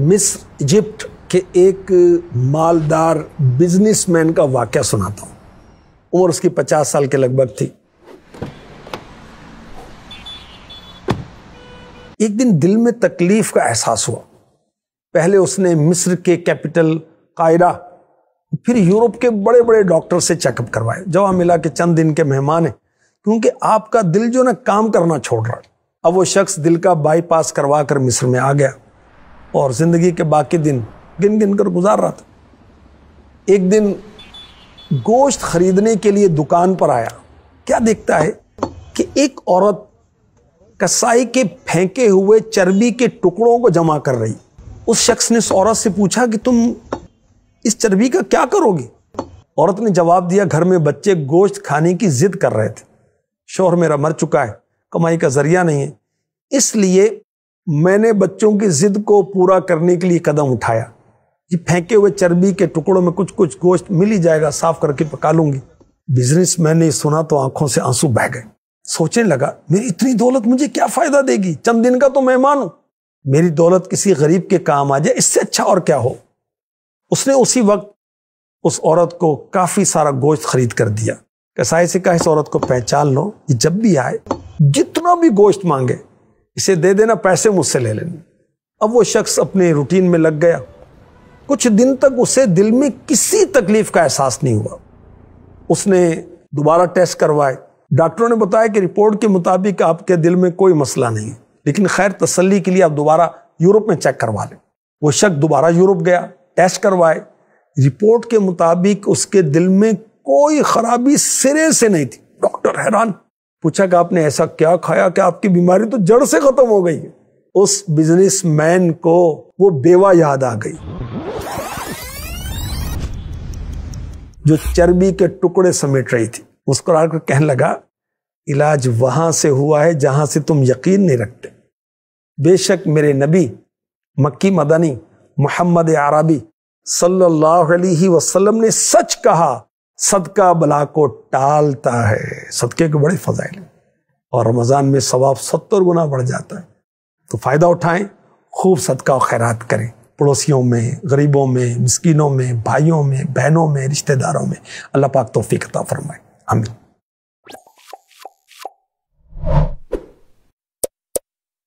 मिस्र इजिप्ट के एक मालदार बिजनेसमैन का वाक्य सुनाता हूं उम्र उसकी पचास साल के लगभग थी एक दिन दिल में तकलीफ का एहसास हुआ पहले उसने मिस्र के कैपिटल कायरा फिर यूरोप के बड़े बड़े डॉक्टर से चेकअप करवाए जवाब मिला कि चंद दिन के मेहमान हैं क्योंकि आपका दिल जो ना काम करना छोड़ रहा अब वो शख्स दिल का बाईपास करवा कर मिस्र में आ गया और ज़िंदगी के बाकी दिन गिन गिन कर गुजार रहा था एक दिन गोश्त खरीदने के लिए दुकान पर आया क्या देखता है कि एक औरत कसाई के फेंके हुए चर्बी के टुकड़ों को जमा कर रही उस शख्स ने उस औरत से पूछा कि तुम इस चर्बी का क्या करोगे औरत ने जवाब दिया घर में बच्चे गोश्त खाने की जिद कर रहे थे शोहर मेरा मर चुका है कमाई का जरिया नहीं है इसलिए मैंने बच्चों की जिद को पूरा करने के लिए कदम उठाया कि फेंके हुए चर्बी के टुकड़ों में कुछ कुछ गोश्त मिल ही जाएगा साफ करके पका लूंगी बिजनेस मैंने सुना तो आंखों से आंसू बह गए सोचने लगा मेरी इतनी दौलत मुझे क्या फायदा देगी चंद दिन का तो मेहमान हूं मेरी दौलत किसी गरीब के काम आ जाए इससे अच्छा और क्या हो उसने उसी वक्त उस औरत को काफी सारा गोश्त खरीद कर दिया कसाई से कहा इस औरत को पहचान लो ये जब भी आए जितना भी गोश्त मांगे इसे दे देना पैसे मुझसे ले लेना अब वो शख्स अपने रूटीन में लग गया कुछ दिन तक उसे दिल में किसी तकलीफ का एहसास नहीं हुआ उसने दोबारा टेस्ट करवाए डॉक्टरों ने बताया कि रिपोर्ट के मुताबिक आपके दिल में कोई मसला नहीं लेकिन खैर तसल्ली के लिए आप दोबारा यूरोप में चेक करवा लें वो शख्स दोबारा यूरोप गया टेस्ट करवाए रिपोर्ट के मुताबिक उसके दिल में कोई खराबी सिरे से नहीं थी डॉक्टर हैरान पूछा कि आपने ऐसा क्या खाया कि आपकी बीमारी तो जड़ से खत्म हो गई उस बिजनेसमैन को वो बेवा याद आ गई जो चर्बी के टुकड़े समेट रही थी मुस्कुराकर कहने लगा इलाज वहां से हुआ है जहां से तुम यकीन नहीं रखते बेशक मेरे नबी मक्की मदनी मोहम्मद आरबी सल्लल्लाहु अलैहि वसल्लम ने सच कहा सदका बला को टालता है सदके के बड़े फजाइल हैं और रमज़ान में सवाब सत्तर गुना बढ़ जाता है तो फ़ायदा उठाएं खूब सदका और खैरात करें पड़ोसियों में गरीबों में मस्किनों में भाइयों में बहनों में रिश्तेदारों में अल्लाह पाक तोफ़ी कता फरमाए हमें